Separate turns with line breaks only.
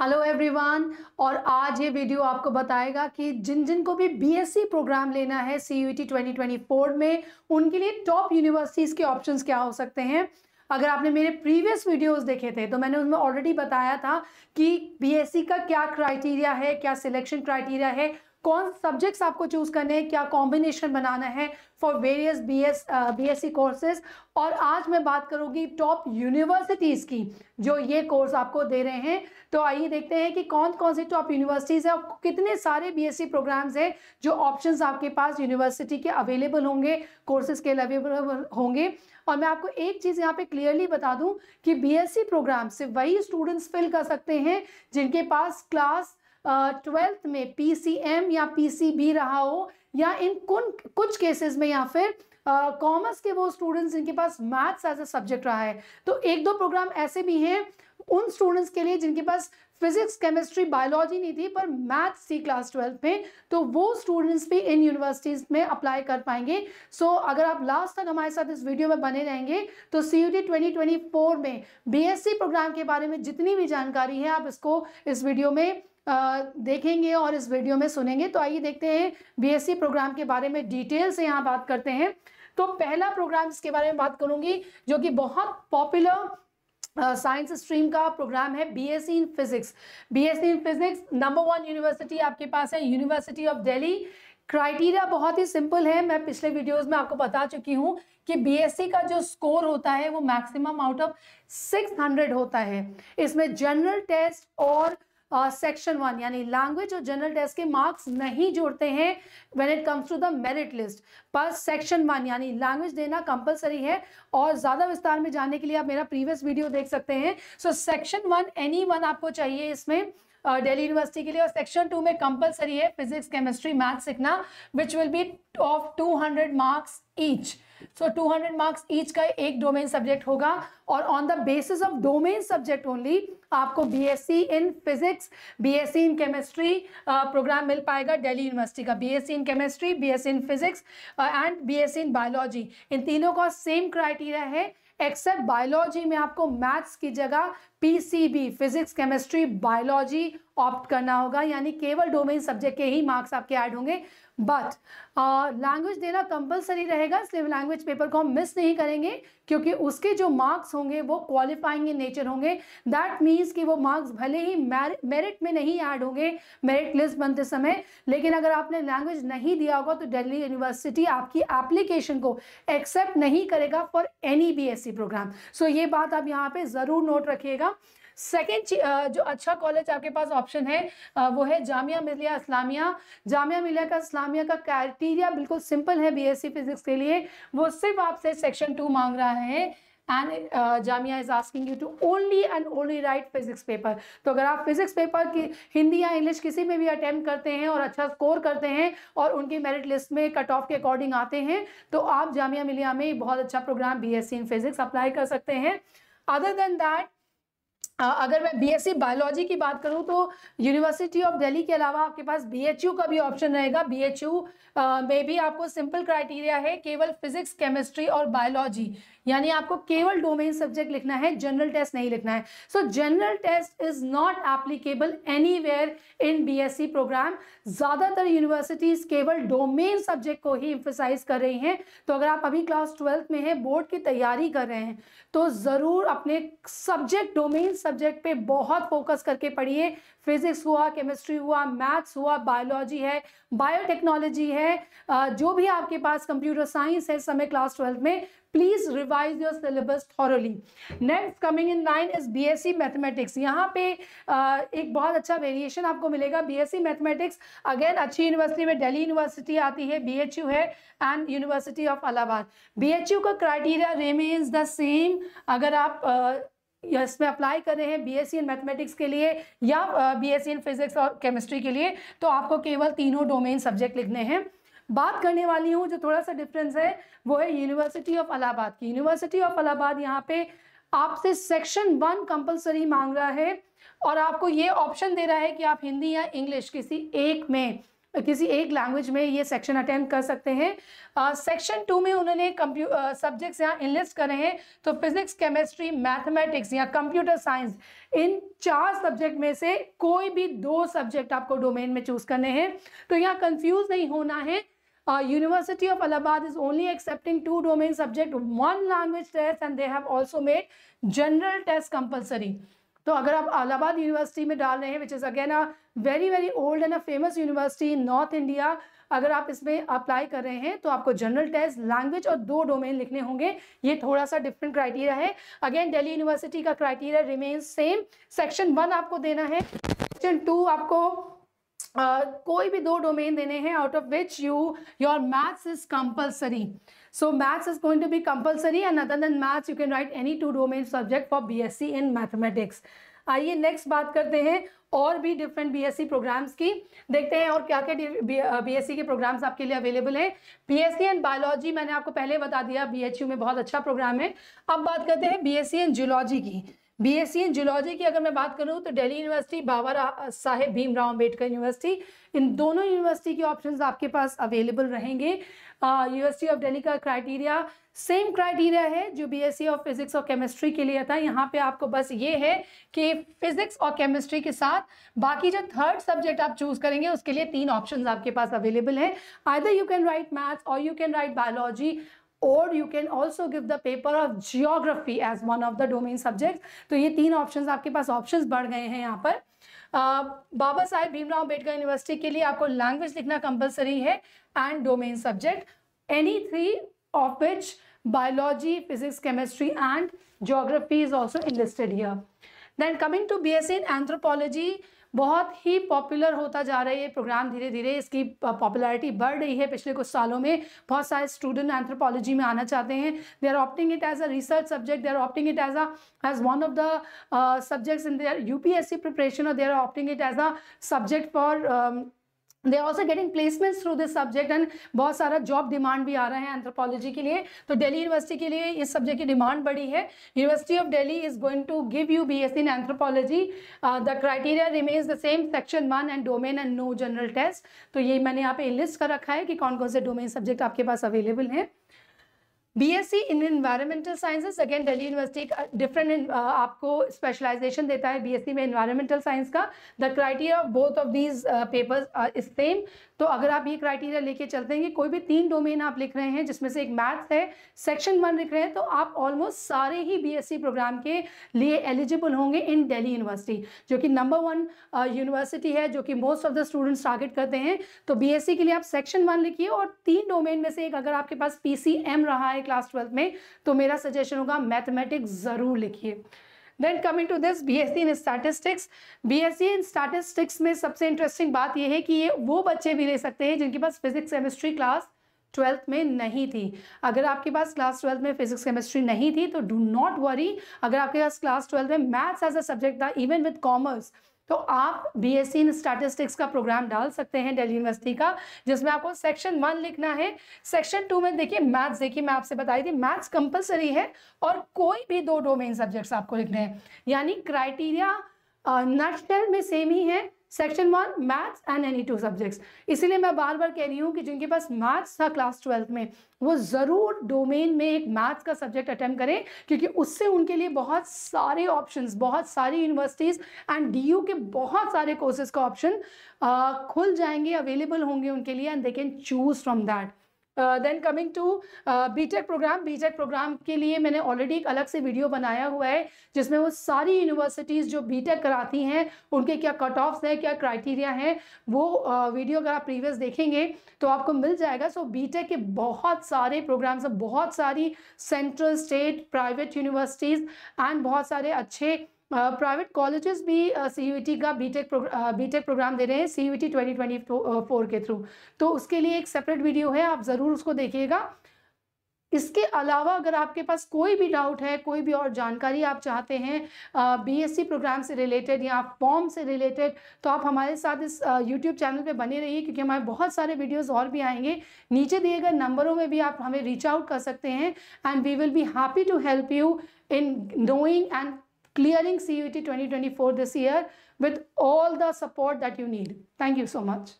Hello everyone और आज ये वीडियो आपको बताएगा कि जिन जिन को भी बीएससी प्रोग्राम लेना है C U T twenty twenty four में उनके लिए टॉप यूनिवर्सिटीज़ के ऑप्शंस क्या हो सकते हैं अगर आपने मेरे प्रीवियस वीडियोस देखे थे तो मैंने उनमें ऑलरेडी बताया था कि बीएससी का क्या क्राइटेरिया है क्या सिलेक्शन क्राइटेरिया है कौन सब्जेक्ट्स आपको चूज करने हैं क्या कॉम्बिनेशन बनाना है for various B S B S C courses और आज मैं बात करूंगी टॉप यूनिवर्सिटीज़ की जो ये कोर्स आपको दे रहे हैं तो आइए देखते हैं कि कौन कौन सी टॉप यूनिवर्सिटीज़ है और कितने सारे बी एस सी प्रोग्राम्स हैं जो ऑप्शंस आपके पास यूनिवर्सिटी के अवेलेबल होंगे कोर्सेज के अवेलेबल होंगे और मैं आपको एक चीज़ यहाँ पे क्लियरली बता दूँ कि बी एस सी प्रोग्राम से वही स्टूडेंट्स फिल कर सकते हैं जिनके पास क्लास ट्वेल्थ में पीसीएम या पीसीबी रहा हो या इन कुन कुछ केसेस में या फिर कॉमर्स uh, के वो स्टूडेंट्स जिनके पास मैथ्स एज ए सब्जेक्ट रहा है तो एक दो प्रोग्राम ऐसे भी हैं उन स्टूडेंट्स के लिए जिनके पास फिजिक्स केमिस्ट्री बायोलॉजी नहीं थी पर मैथ्स थी क्लास ट्वेल्थ में तो वो स्टूडेंट्स भी इन यूनिवर्सिटीज़ में अप्लाई कर पाएंगे सो so, अगर आप लास्ट तक हमारे साथ इस वीडियो में बने रहेंगे तो सी यू में बी प्रोग्राम के बारे में जितनी भी जानकारी है आप इसको इस वीडियो में देखेंगे और इस वीडियो में सुनेंगे तो आइए देखते हैं बीएससी प्रोग्राम e के बारे में डिटेल से यहाँ बात करते हैं तो पहला प्रोग्राम इसके बारे में बात करूंगी जो कि बहुत पॉपुलर साइंस स्ट्रीम का प्रोग्राम है BSc in physics BSc in physics number one university आपके पास है यूनिवर्सिटी ऑफ दिल्ली क्राइटेरिया बहुत ही सिंपल है मैं पिछले वीडियोस में आपको बता चुकी हूँ कि बीएससी e का जो स्कोर होता है वो मैक्सिमम आउट ऑफ 600 होता है इसमें जनरल टेस्ट और सेक्शन वन यानी लैंग्वेज और जनरल टेस्ट के मार्क्स नहीं जोड़ते हैं when it comes to the merit list पर सेक्शन वन यानी लैंग्वेज देना कंपलसरी है और ज़्यादा विस्तार में जाने के लिए आप मेरा प्रीवियस वीडियो देख सकते हैं so section one any one आपको चाहिए इसमें दिल्ली यूनिवर्सिटी के लिए और सेक्शन टू में कंपलसरी है फिजिक्स केमिस्ट्री मैथ्स सीखना which will be of two marks each so two hundred marks each का एक डोमेन सब्जेक्ट होगा और on the basis of domain subject only आपको BSc in physics BSc in chemistry programme मिल पाएगा Delhi university का BSc in chemistry BSc in physics and BSc in biology इन तीनों का सेम क्राइटेरिया है एक्सेप्ट बायोलॉजी में आपको मैथ्स की जगह PCB physics chemistry biology opt करना होगा यानी केवल डोमेन सब्जेक्ट के ही मार्क्स आपके ऐड होंगे बट लैंग्वेज uh, देना कंपलसरी रहेगा इसलिए लैंग्वेज पेपर को हम मिस नहीं करेंगे क्योंकि उसके जो मार्क्स होंगे वो क्वालिफाइंग इन नेचर होंगे दैट मीन्स कि वो मार्क्स भले ही मेरिट में नहीं ऐड होंगे मेरिट लिस्ट बनते समय लेकिन अगर आपने लैंग्वेज नहीं दिया होगा तो दिल्ली यूनिवर्सिटी आपकी एप्लीकेशन को एक्सेप्ट नहीं करेगा for any B programme so ये बात आप यहाँ पर ज़रूर नोट रखिएगा सेकेंड uh, जो अच्छा कॉलेज आपके पास ऑप्शन है uh, वो है जामिया मिलिया इस्लामिया जामिया मिलिया का इस्लामिया का क्राइटीरिया बिल्कुल सिंपल है बीएससी फिजिक्स के लिए वो सिर्फ आपसे सेक्शन टू मांग रहा है and uh, Jamia is asking you to only and only write physics paper तो अगर आप फिजिक्स पेपर की हिंदी या इंग्लिश किसी में भी अटैम्प्ट करते हैं और अच्छा स्कोर करते हैं और उनकी मेरिट लिस्ट में कट ऑफ के अकॉर्डिंग आते हैं तो आप जामिया मिलिया में बहुत अच्छा programme B S C in physics apply कर सकते हैं अदर देन दैट अगर मैं बीएससी बायोलॉजी e की बात करूं तो यूनिवर्सिटी ऑफ दिल्ली के अलावा आपके पास बीएचयू का भी ऑप्शन रहेगा बीएचयू में भी आपको सिंपल क्राइटेरिया है केवल फिजिक्स केमिस्ट्री और बायोलॉजी यानी आपको केवल डोमेन सब्जेक्ट लिखना है जनरल टेस्ट नहीं लिखना है so general test is not applicable any where in B programme ज़्यादातर यूनिवर्सिटीज़ केवल डोमेन सब्जेक्ट को ही इम्फोसाइज कर रही हैं तो अगर आप अभी क्लास ट्वेल्थ में हैं बोर्ड की तैयारी कर रहे हैं तो ज़रूर अपने सब्जेक्ट डोमेन सब्जेक्ट पे बहुत फोकस करके पढ़िए फिजिक्स हुआ केमिस्ट्री हुआ मैथ्स हुआ बायोलॉजी है बायोटेक्नोलॉजी है जो भी आपके पास कंप्यूटर साइंस है समय क्लास ट्वेल्थ में please revise your syllabus thoroughly next coming in line is BSc mathematics यहाँ पे एक बहुत अच्छा वेरिएशन आपको मिलेगा बीएससी मैथमेटिक्स अगेन अच्छी यूनिवर्सिटी में दिल्ली यूनिवर्सिटी आती है बीएचयू है and university of H BHU का क्राइटेरिया रिमेन्स द सेम अगर आप इसमें अप्लाई कर रहे हैं बीएससी इन मैथमेटिक्स के लिए या बीएससी इन फिजिक्स और केमिस्ट्री के लिए तो आपको केवल तीनों डोमेन सब्जेक्ट लिखने हैं बात करने वाली हूँ जो थोड़ा सा डिफरेंस है वो है यूनिवर्सिटी ऑफ अलाहाबाद की यूनिवर्सिटी ऑफ अलाहाबाद यहाँ पे आपसे सेक्शन वन कंपलसरी मांग रहा है और आपको ये ऑप्शन दे रहा है कि आप हिंदी या इंग्लिश किसी एक में किसी एक लैंग्वेज में ये सेक्शन अटेंड कर सकते हैं सेक्शन टू में उन्होंने कंप्यू सब्जेक्ट्स यहाँ इनलिस्ट करे हैं तो फिजिक्स केमिस्ट्री मैथमेटिक्स या कंप्यूटर साइंस इन चार सब्जेक्ट में से कोई भी दो सब्जेक्ट आपको डोमेन में चूज करने हैं तो यहाँ कंफ्यूज नहीं होना है uh, University of Allahabad is only accepting two domain subject, one language test and they have also made general test compulsory. तो अगर आप अलाहाबाद यूनिवर्सिटी में डाल रहे हैं which is again a very very old and a famous university in north India अगर आप इसमें अप्लाई कर रहे हैं तो आपको जनरल टेस्ट लैंग्वेज और दो डोमेन लिखने होंगे ये थोड़ा सा डिफरेंट क्राइटेरिया है अगेन दिल्ली यूनिवर्सिटी का criteria remains same section one आपको देना है सेक्शन टू आपको कोई भी दो डोमेन देने हैं out of which you your maths is compulsory so maths is going to be compulsory and other than maths you can write any two domain subject for BSc in mathematics आइए next बात करते हैं और भी different BSc programmes की देखते हैं और क्या क्या बीएससी के प्रोग्राम्स आपके लिए अवेलेबल हैं बीएससी एंड बायोलॉजी मैंने आपको पहले बता दिया बीएचयू में बहुत अच्छा प्रोग्राम है अब बात करते हैं बीएससी एंड जूलॉजी की बीएससी इन जियोलॉजी की अगर मैं बात करूँ तो दिल्ली यूनिवर्सिटी बाबा साहेब भीमराव अम्बेडकर यूनिवर्सिटी इन दोनों यूनिवर्सिटी के ऑप्शंस आपके पास अवेलेबल रहेंगे यूनिवर्सिटी ऑफ दिल्ली का क्राइटेरिया सेम क्राइटेरिया है जो बीएससी ऑफ फिजिक्स और केमिस्ट्री के लिए था यहाँ पे आपको बस ये है कि फिजिक्स और केमिस्ट्री के साथ बाकी जो थर्ड सब्जेक्ट आप चूज करेंगे उसके लिए तीन ऑप्शन आपके पास अवेलेबल है either you can write maths और यू कैन राइट बायोलॉजी और you can also give the paper of geography as one of the domain subject तो ये तीन ऑप्शन आपके पास ऑप्शन बढ़ गए हैं यहाँ पर बाबा साहेब भीमराव अम्बेडकर यूनिवर्सिटी के लिए आपको लैंग्वेज लिखना कंपलसरी है and domain subject any three of which physics chemistry and geography is also in enlisted here then coming to B in anthropology बहुत ही पॉपुलर होता जा रहा है ये प्रोग्राम धीरे धीरे इसकी पॉपुलैरिटी बढ़ रही है पिछले कुछ सालों में बहुत सारे स्टूडेंट एंथ्रोपोलॉजी में आना चाहते हैं they are opting it as a research subject they are opting it as as one of the subjects in S UPSC preparation और they are opting it as a subject for they also getting placements through this subject and बहुत सारा job demand भी आ रहा है anthropology के लिए तो daily university के लिए इस सब्जेक्ट की डिमांड बढ़ी है university of Delhi is going to give you B S in anthropology the criteria remains the same section one and domain and no general test तो ये मैंने यहाँ पे लिस्ट कर रखा है कि कौन कौन से डोमेन सब्जेक्ट आपके पास अवेलेबल हैं BSc in environmental sciences again Delhi university different आपको स्पेशलाइजेशन देता है बीएससी में इन्वायरमेंटल साइंस का the criteria of both of these papers is same तो अगर आप ये क्राइटेरिया लेके चलते हैं कि कोई भी तीन डोमेन आप लिख रहे हैं जिसमें से एक मैथ्स है सेक्शन वन लिख रहे हैं तो आप ऑलमोस्ट सारे ही सी प्रोग्राम के लिए एलिजिबल होंगे इन डेली यूनिवर्सिटी जो कि नंबर वन यूनिवर्सिटी है जो कि most of the students target करते हैं तो सी के लिए आप सेक्शन वन लिखिए और तीन डोमेन में से एक अगर आपके पास एम रहा है क्लास ट्वेल्थ में तो मेरा सजेशन होगा मैथमेटिक्स ज़रूर लिखिए then coming to this B S C in statistics B S C in statistics में सबसे इंटरेस्टिंग बात यह है कि ये वो बच्चे भी ले सकते हैं जिनके पास फिजिक्स केमिस्ट्री क्लास ट्वेल्थ में नहीं थी अगर आपके पास क्लास ट्वेल्थ में फिजिक्स केमिस्ट्री नहीं थी तो डू नॉट वरी अगर आपके पास क्लास ट्वेल्थ में मैथ्स एज अ सब्जेक्ट था इवन विद कॉमर्स तो आप B S C in statistics का प्रोग्राम डाल सकते हैं दिल्ली यूनिवर्सिटी का जिसमें आपको सेक्शन वन लिखना है सेक्शन टू में देखिए मैथ्स देखिए मैं आपसे बताई थी मैथ्स कंपलसरी है और कोई भी दो डोमेन सब्जेक्ट्स आपको लिखने हैं यानी क्राइटेरिया नेशनल में सेम ही है section one maths and any two subjects इसीलिए मैं बार बार कह रही हूँ कि जिनके पास मैथ्स था क्लास ट्वेल्थ में वो ज़रूर डोमेन में एक मैथ्स का सब्जेक्ट अटैम्प्ट करें क्योंकि उससे उनके लिए बहुत सारे ऑप्शंस बहुत सारी यूनिवर्सिटीज़ एंड डी के बहुत सारे कोर्सेज का ऑप्शन खुल जाएंगे अवेलेबल होंगे उनके लिए and they can choose from that then coming to B Tech program B Tech program के लिए मैंने ऑलरेडी एक अलग से वीडियो बनाया हुआ है जिसमें वो सारी यूनिवर्सिटीज़ जो बीटेक कराती हैं उनके क्या कट ऑफ्स हैं क्या क्राइटेरिया हैं वो uh, वीडियो अगर आप प्रीवियस देखेंगे तो आपको मिल जाएगा सो so, बीटेक के बहुत सारे प्रोग्राम्स बहुत सारी central state private universities and बहुत सारे अच्छे प्राइवेट कॉलेजेस भी सी e का B tech B tech program दे रहे हैं सी यू e के थ्रू तो उसके लिए एक सेपरेट वीडियो है आप ज़रूर उसको देखिएगा इसके अलावा अगर आपके पास कोई भी डाउट है कोई भी और जानकारी आप चाहते हैं बीएससी प्रोग्राम से रिलेटेड या फॉर्म से रिलेटेड तो आप हमारे साथ इस यूट्यूब चैनल पे बने रहिए क्योंकि हमारे बहुत सारे वीडियोस और भी आएंगे नीचे दिए गए नंबरों में भी आप हमें रीच आउट कर सकते हैं and we will be happy to help you in knowing and clearing CUET 2024 this year with all the support that you need. Thank you so much.